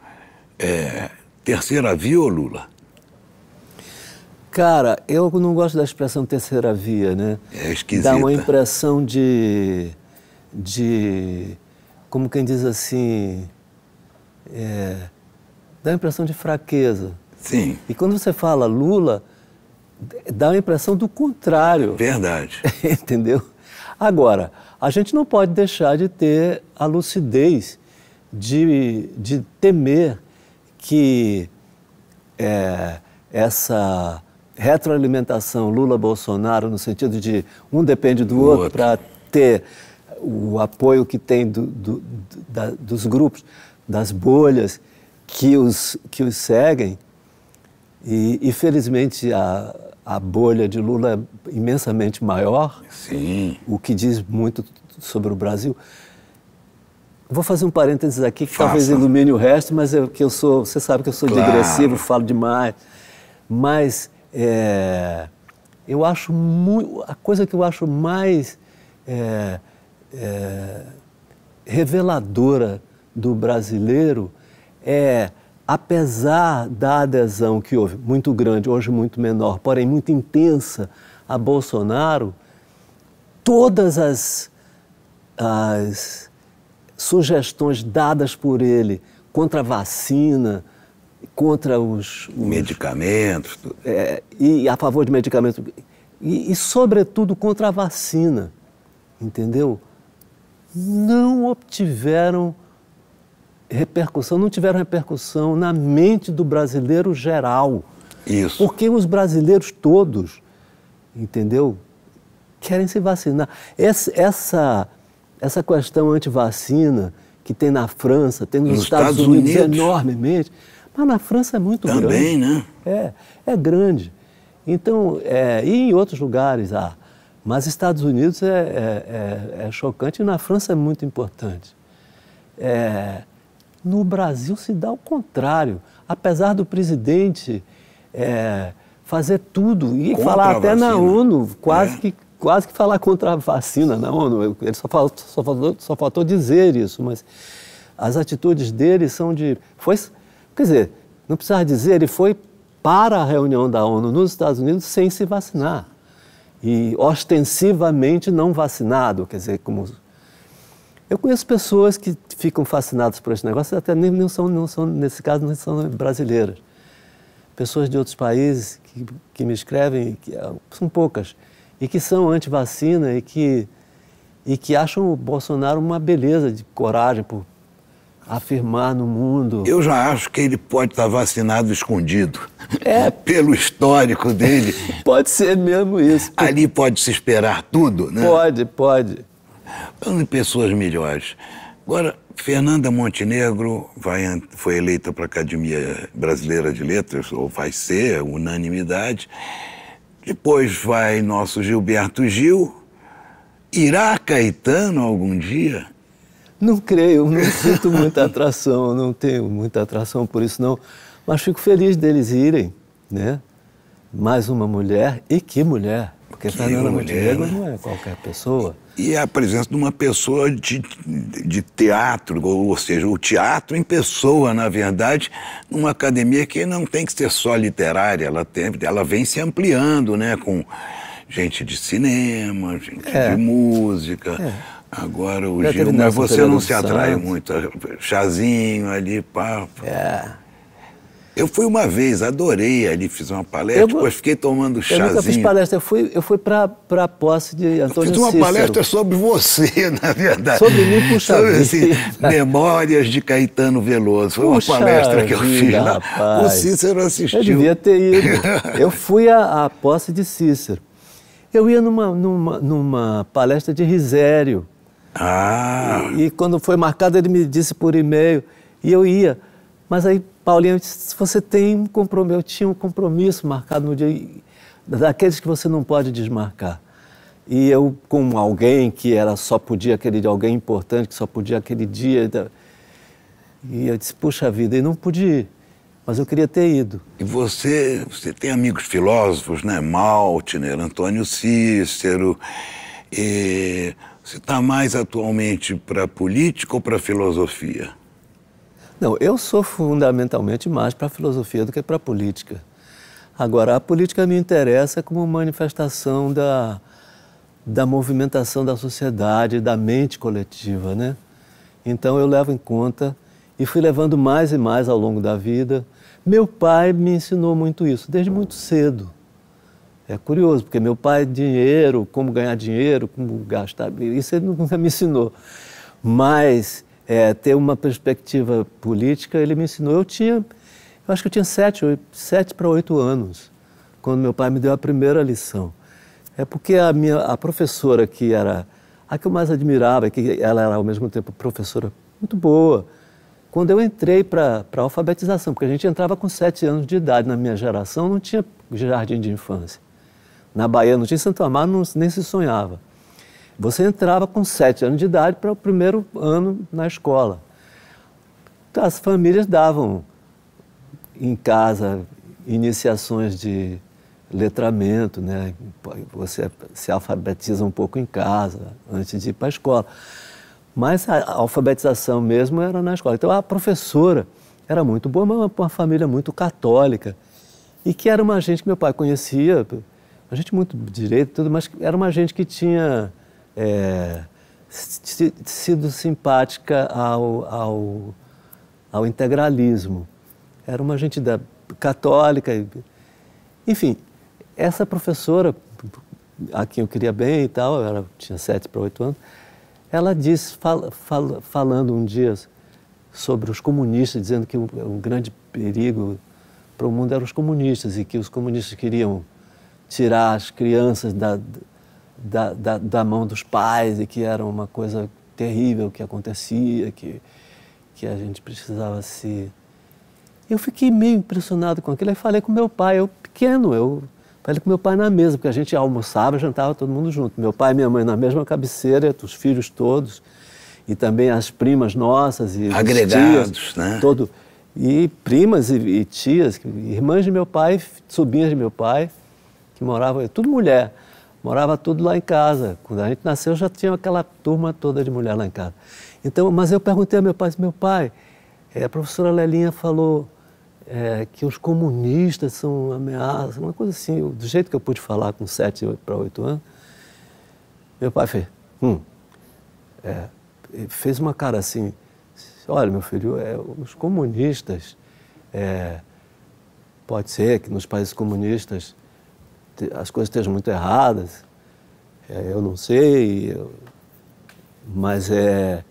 é, terceira via ou Lula? Cara, eu não gosto da expressão terceira via, né? É esquisito. Dá uma impressão de. de como quem diz assim é, dá a impressão de fraqueza. Sim. E quando você fala Lula, dá a impressão do contrário. Verdade. Entendeu? Agora, a gente não pode deixar de ter a lucidez de, de temer que é, essa retroalimentação Lula-Bolsonaro, no sentido de um depende do, do outro, outro. para ter o apoio que tem do, do, da, dos grupos, das bolhas que os, que os seguem. E, e felizmente a, a bolha de Lula é imensamente maior, Sim. o que diz muito sobre o Brasil. Vou fazer um parênteses aqui que Faça. talvez ilumine o resto, mas é que eu sou, você sabe que eu sou claro. digressivo, falo demais. Mas é, eu acho muito, a coisa que eu acho mais é, é, reveladora do brasileiro é, apesar da adesão que houve, muito grande, hoje muito menor, porém muito intensa, a Bolsonaro, todas as, as sugestões dadas por ele contra a vacina, contra os. os medicamentos. É, e a favor de medicamentos. E, e, sobretudo, contra a vacina. Entendeu? Não obtiveram repercussão, não tiveram repercussão na mente do brasileiro geral. Isso. Porque os brasileiros todos, entendeu? Querem se vacinar. Essa, essa, essa questão vacina que tem na França, tem nos, nos Estados, Estados Unidos, Unidos, enormemente, mas na França é muito Também, grande. Também, né? É, é grande. Então, é, e em outros lugares, há mas Estados Unidos é, é, é, é chocante e na França é muito importante. É, no Brasil se dá o contrário. Apesar do presidente é, fazer tudo e contra falar até na ONU, quase é. que quase que falar contra a vacina na ONU, ele só faltou, só faltou, só faltou dizer isso, mas as atitudes dele são de foi, quer dizer, não precisava dizer, ele foi para a reunião da ONU nos Estados Unidos sem se vacinar e ostensivamente não vacinado, quer dizer, como eu conheço pessoas que ficam fascinadas por esse negócio, até nem, nem são, são, nesse caso, não são brasileiras. Pessoas de outros países que, que me escrevem, que ah, são poucas, e que são anti-vacina e que, e que acham o Bolsonaro uma beleza de coragem por afirmar no mundo. Eu já acho que ele pode estar vacinado escondido. É. Pelo histórico dele. pode ser mesmo isso. Ali pode se esperar tudo, né? Pode, pode em pessoas melhores. Agora, Fernanda Montenegro vai, foi eleita para a Academia Brasileira de Letras, ou vai ser, unanimidade. Depois vai nosso Gilberto Gil. Irá Caetano algum dia? Não creio, não sinto muita atração, não tenho muita atração por isso não, mas fico feliz deles irem, né? Mais uma mulher, e que mulher, porque que Fernanda mulher, Montenegro né? não é qualquer pessoa e a presença de uma pessoa de, de teatro, ou, ou seja, o teatro em pessoa, na verdade, numa academia que não tem que ser só literária, ela, tem, ela vem se ampliando, né? Com gente de cinema, gente é. de música. É. Agora o Gil, mas você não se atrai muito, chazinho ali, papo. É. Eu fui uma vez, adorei ali, fiz uma palestra, eu, depois fiquei tomando chazinho. Eu nunca fiz palestra, eu fui, eu fui para a posse de Antônio Fiz uma Cícero. palestra sobre você, na verdade. Sobre mim, puxa sobre, assim, Memórias de Caetano Veloso. Foi puxa uma palestra que eu vida, fiz lá. Rapaz. O Cícero assistiu. Eu devia ter ido. Eu fui à, à posse de Cícero. Eu ia numa, numa, numa palestra de Risério. Ah! E, e quando foi marcado, ele me disse por e-mail. E eu ia. Mas aí Paulinha, se você tem um compromisso, eu tinha um compromisso marcado no dia, daqueles que você não pode desmarcar. E eu, com alguém que era só podia aquele dia, alguém importante que só podia aquele dia. Então, e eu disse, puxa vida, e não pude ir, mas eu queria ter ido. E você, você tem amigos filósofos, né? Maltner, Antônio Cícero. E você está mais atualmente para política ou para filosofia? Não, eu sou fundamentalmente mais para a filosofia do que para a política. Agora, a política me interessa como manifestação da, da movimentação da sociedade, da mente coletiva, né? Então eu levo em conta e fui levando mais e mais ao longo da vida. Meu pai me ensinou muito isso, desde muito cedo. É curioso, porque meu pai, dinheiro, como ganhar dinheiro, como gastar, isso ele nunca me ensinou. Mas é, ter uma perspectiva política, ele me ensinou. Eu tinha, eu acho que eu tinha sete, oito, sete para oito anos, quando meu pai me deu a primeira lição. É porque a minha a professora que era a que eu mais admirava, é que ela era ao mesmo tempo professora muito boa. Quando eu entrei para a alfabetização, porque a gente entrava com sete anos de idade na minha geração, não tinha jardim de infância. Na Bahia não tinha, Santo Amaro não, nem se sonhava. Você entrava com sete anos de idade para o primeiro ano na escola. As famílias davam em casa iniciações de letramento, né? Você se alfabetiza um pouco em casa antes de ir para a escola. Mas a alfabetização mesmo era na escola. Então a professora era muito boa, mas uma família muito católica e que era uma gente que meu pai conhecia, uma gente muito direito, tudo, mas era uma gente que tinha é, sido simpática ao, ao, ao, integralismo. Era uma gente da, católica. Enfim, essa professora, a quem eu queria bem e tal, ela tinha sete para oito anos, ela disse, fal, fal, falando um dia sobre os comunistas, dizendo que um, um grande perigo para o mundo eram os comunistas e que os comunistas queriam tirar as crianças da, da, da, da, mão dos pais e que era uma coisa terrível que acontecia, que, que a gente precisava se. Eu fiquei meio impressionado com aquilo. Aí falei com meu pai, eu pequeno, eu falei com meu pai na mesa, porque a gente almoçava, jantava todo mundo junto. Meu pai e minha mãe na mesma cabeceira, os filhos todos, e também as primas nossas. e Agregados, tias, né? Todo, e primas e, e tias, irmãs de meu pai, sobrinhas de meu pai, que moravam, tudo mulher. Morava tudo lá em casa. Quando a gente nasceu, já tinha aquela turma toda de mulher lá em casa. Então, mas eu perguntei ao meu pai, meu pai, eh, a professora Lelinha falou é, que os comunistas são ameaça, uma coisa assim, do jeito que eu pude falar com sete para oito anos. Meu pai fez, hum, é, fez uma cara assim, olha, meu filho, é, os comunistas, é, pode ser que nos países comunistas as coisas estejam muito erradas, é, eu não sei, eu, mas é,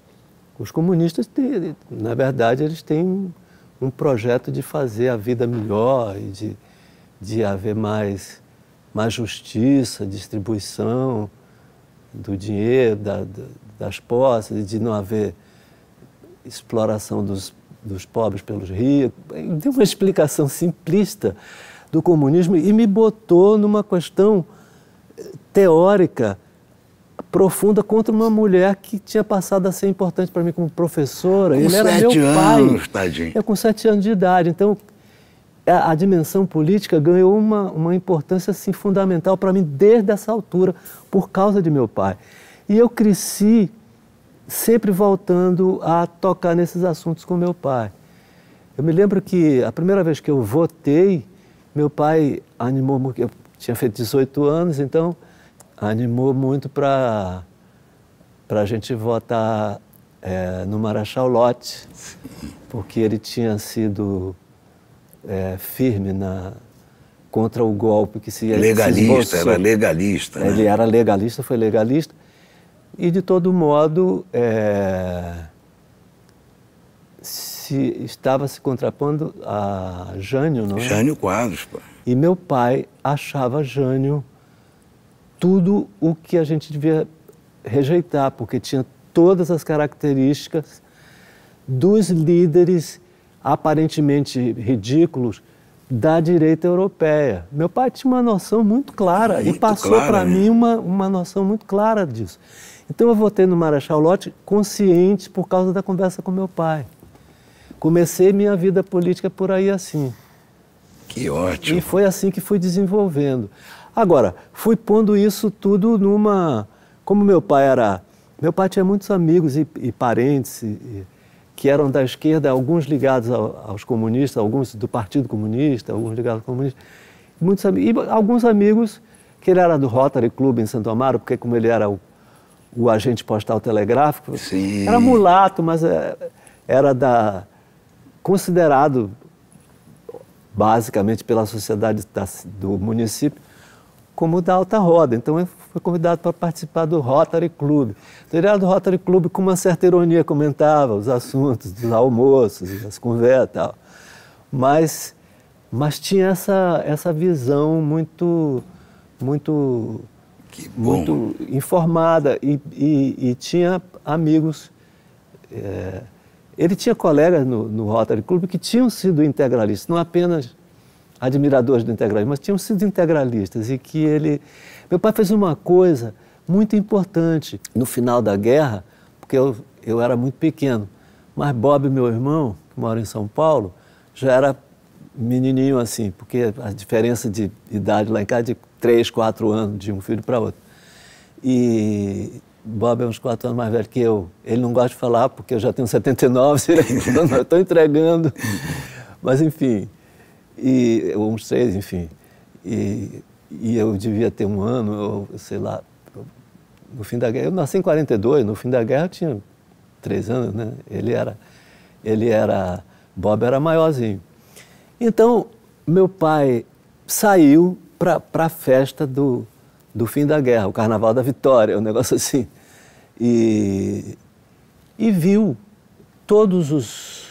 os comunistas, têm, na verdade, eles têm um projeto de fazer a vida melhor e de, de haver mais, mais justiça, distribuição do dinheiro, da, da, das posses, de não haver exploração dos, dos pobres pelos ricos. Deu uma explicação simplista do comunismo e me botou numa questão eh, teórica profunda contra uma mulher que tinha passado a ser importante para mim como professora. Com Ele era meu pai. Anos, tadinho. Eu com sete anos de idade. Então, a, a dimensão política ganhou uma, uma importância assim, fundamental para mim desde essa altura, por causa de meu pai. E eu cresci sempre voltando a tocar nesses assuntos com meu pai. Eu me lembro que a primeira vez que eu votei, meu pai animou, muito, eu tinha feito 18 anos, então animou muito para a gente votar é, no Marechal Lote, porque ele tinha sido é, firme na, contra o golpe que se Legalista, se era legalista. Né? Ele era legalista, foi legalista. E, de todo modo, é, se estava se contrapondo a Jânio, não é? Jânio Quadros, pô. E meu pai achava Jânio tudo o que a gente devia rejeitar, porque tinha todas as características dos líderes aparentemente ridículos da direita europeia. Meu pai tinha uma noção muito clara muito e passou para né? mim uma, uma noção muito clara disso. Então eu votei no Marechal Lote consciente por causa da conversa com meu pai. Comecei minha vida política por aí assim. Que ótimo. E foi assim que fui desenvolvendo. Agora, fui pondo isso tudo numa. Como meu pai era. Meu pai tinha muitos amigos e, e parentes e, e, que eram da esquerda, alguns ligados ao, aos comunistas, alguns do Partido Comunista, alguns ligados ao comunista. Muitos, e alguns amigos que ele era do Rotary Club em Santo Amaro, porque como ele era o, o agente postal telegráfico, Sim. era mulato, mas é, era da considerado, basicamente pela sociedade da, do município, como da alta roda. Então eu fui convidado para participar do Rotary Club. Então, ele era do Rotary Club com uma certa ironia, comentava os assuntos dos almoços, as conversas e tal. Mas, mas tinha essa, essa visão muito, muito, muito informada e, e, e tinha amigos. É, ele tinha colegas no, no Rotary Club que tinham sido integralistas, não apenas admiradores do integralismo, mas tinham sido integralistas e que ele... Meu pai fez uma coisa muito importante no final da guerra, porque eu, eu era muito pequeno, mas Bob, meu irmão, que mora em São Paulo, já era menininho assim, porque a diferença de idade lá em casa é de três, quatro anos de um filho para outro. E Bob é uns quatro anos mais velho que eu. Ele não gosta de falar porque eu já tenho 79, estou tá entregando. Mas, enfim, e, uns seis, enfim. E, e eu devia ter um ano, sei lá, no fim da guerra. Eu nasci em 42, no fim da guerra eu tinha três anos, né? Ele era, ele era, Bob era maiorzinho. Então, meu pai saiu para a festa do, do fim da guerra, o Carnaval da Vitória, um negócio assim. E, e viu todos os,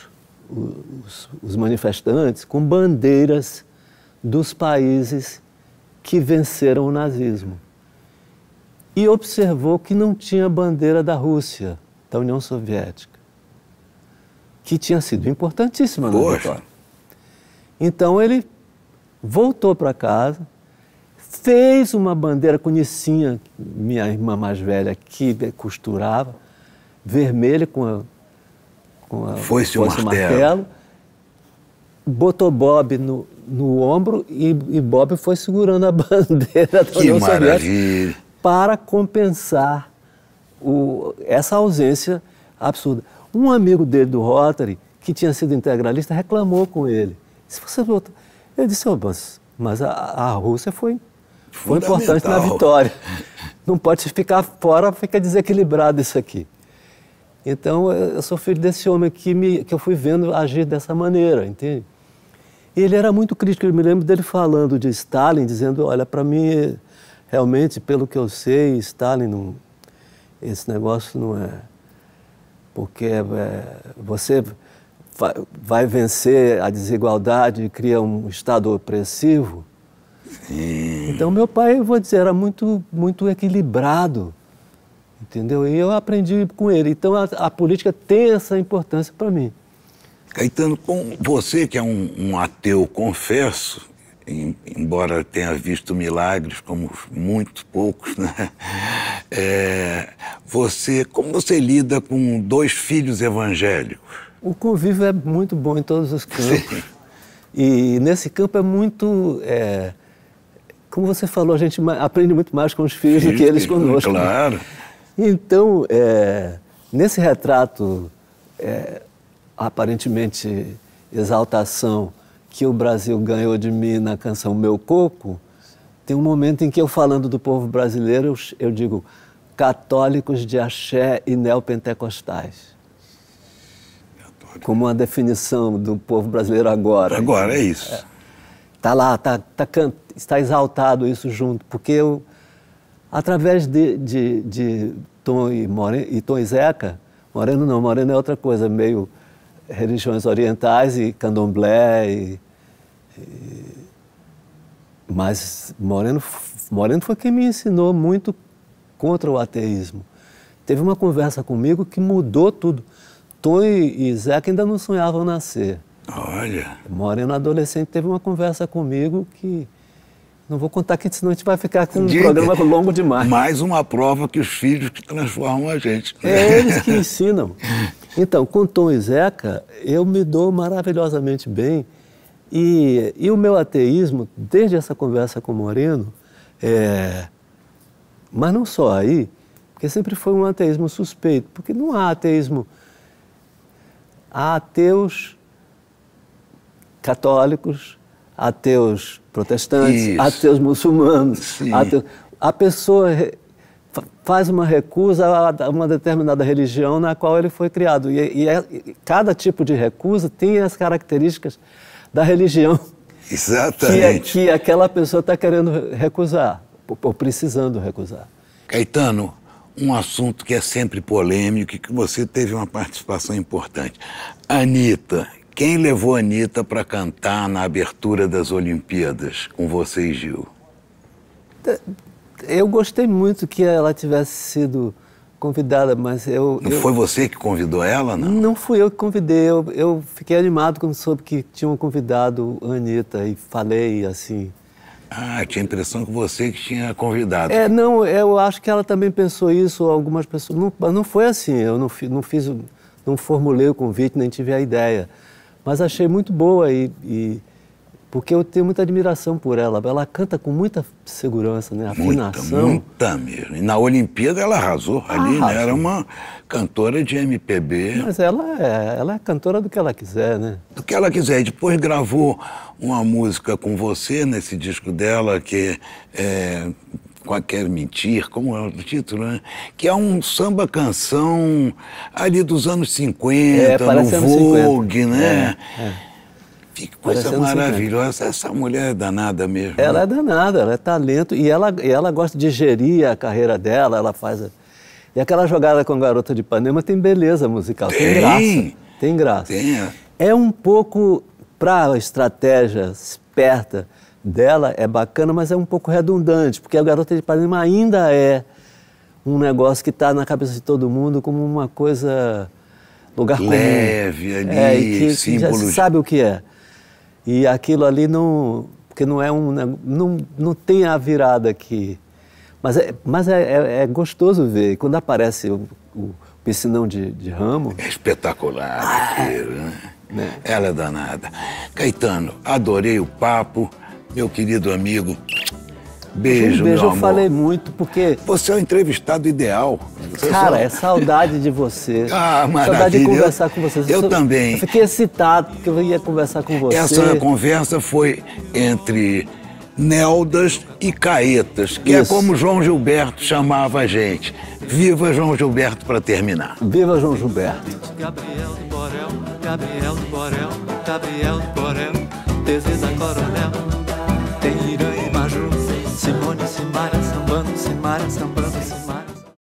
os, os manifestantes com bandeiras dos países que venceram o nazismo. E observou que não tinha bandeira da Rússia, da União Soviética, que tinha sido importantíssima na Poxa. vitória. Então ele voltou para casa, fez uma bandeira, conhecia minha irmã mais velha que né, costurava, vermelha com a, com a foi-se o martelo. martelo. botou Bob no, no ombro e, e, Bob foi segurando a bandeira da União Soviética para compensar o, essa ausência absurda. Um amigo dele do Rotary, que tinha sido integralista, reclamou com ele. Se você botou... Ele disse, oh, mas, mas a, a Rússia foi foi importante na vitória. Não pode ficar fora, fica desequilibrado isso aqui. Então, eu sou filho desse homem que, me, que eu fui vendo agir dessa maneira, entende? Ele era muito crítico, eu me lembro dele falando de Stalin, dizendo, olha, para mim, realmente, pelo que eu sei, Stalin, não, esse negócio não é... Porque é, você vai vencer a desigualdade, e cria um Estado opressivo, Sim. Então, meu pai, eu vou dizer, era muito, muito equilibrado, entendeu? E eu aprendi com ele. Então, a, a política tem essa importância para mim. Caetano, com você que é um, um ateu, confesso, em, embora tenha visto milagres como muito poucos, né? É, você, como você lida com dois filhos evangélicos? O convívio é muito bom em todos os campos. Sim. E nesse campo é muito é, como você falou, a gente aprende muito mais com os filhos do que eles conosco. Né? Claro. Então, é, nesse retrato, é, aparentemente exaltação que o Brasil ganhou de mim na canção Meu Coco, tem um momento em que eu, falando do povo brasileiro, eu, digo católicos de axé e neopentecostais. Católico. Como uma definição do povo brasileiro agora. Agora, é isso. É. Está lá, está, tá, tá está exaltado isso junto, porque eu, através de, de, de Tom, e Moreno, e Tom e Zeca, Moreno não, Moreno é outra coisa, meio religiões orientais e candomblé, e, e, mas Moreno, Moreno foi quem me ensinou muito contra o ateísmo. Teve uma conversa comigo que mudou tudo. Tom e, e Zeca ainda não sonhavam nascer. Olha. Moreno, adolescente teve uma conversa comigo que. Não vou contar aqui, senão a gente vai ficar com um programa longo demais. Mais uma prova que os filhos que transformam a gente. É eles que ensinam. Então, com Tom e Zeca, eu me dou maravilhosamente bem. E, e o meu ateísmo, desde essa conversa com o Moreno, é, mas não só aí, porque sempre foi um ateísmo suspeito, porque não há ateísmo. Há ateus católicos, ateus protestantes, Isso. ateus muçulmanos. Ateus... A pessoa faz uma recusa a uma determinada religião na qual ele foi criado. E, e, é, e cada tipo de recusa tem as características da religião Exatamente. que, é, que aquela pessoa está querendo recusar, ou, ou precisando recusar. Caetano, um assunto que é sempre polêmico e que você teve uma participação importante. Anitta, quem levou a Anitta para cantar na abertura das Olimpíadas com você e Gil? Eu gostei muito que ela tivesse sido convidada, mas eu... Não eu... foi você que convidou ela, não? Não fui eu que convidei. Eu, eu fiquei animado quando soube que tinham convidado a Anitta e falei assim... Ah, tinha a impressão que você que tinha convidado. É, não, eu acho que ela também pensou isso, algumas pessoas... Não, mas não foi assim, eu não, não fiz... Não formulei o convite, nem tive a ideia. Mas achei muito boa e, e porque eu tenho muita admiração por ela. Ela canta com muita segurança, né? Afinação. Muita, muita mesmo. E na Olimpíada ela arrasou ah, ali, né? Era uma cantora de MPB. Mas ela é, ela é cantora do que ela quiser, né? Do que ela quiser. E depois gravou uma música com você nesse disco dela que é, Qualquer Mentir, como é o título, né? Que é um samba-canção ali dos anos 50, é, no Vogue, 50. né? É, é. Que coisa maravilhosa, 50. essa mulher é danada mesmo. Ela né? é danada, ela é talento e ela, e ela gosta de gerir a carreira dela, ela faz... E aquela jogada com a Garota de Ipanema tem beleza musical, tem, tem graça. Tem graça. Tem. É, é um pouco para a estratégia esperta, dela é bacana, mas é um pouco redundante, porque a Garota de Ipanema ainda é um negócio que está na cabeça de todo mundo como uma coisa lugar leve comum. ali, é, e que, símbolos. Que já sabe o que é. E aquilo ali não, porque não é um, não, não tem a virada que, mas é, mas é, é, é gostoso ver. E quando aparece o, o piscinão de, de, ramo, é espetacular. Ah, aquilo, né? Né? Ela é danada. Caetano, adorei o papo meu querido amigo. Beijo, um beijo, meu amor. eu falei muito, porque. Você é o entrevistado ideal. Você Cara, só... é saudade de você. Ah, maravilha. Saudade de conversar com você. Eu, eu sou... também. Eu fiquei excitado porque eu ia conversar com você. Essa conversa foi entre Neldas e Caetas, que é Isso. é como João Gilberto chamava a gente. Viva João Gilberto para terminar. Viva João Gilberto. Gabriel do Borel, Gabriel do Borel, Gabriel do Borel, Coronel. Simone, Simara, sambando, Simara, sambando, Simara.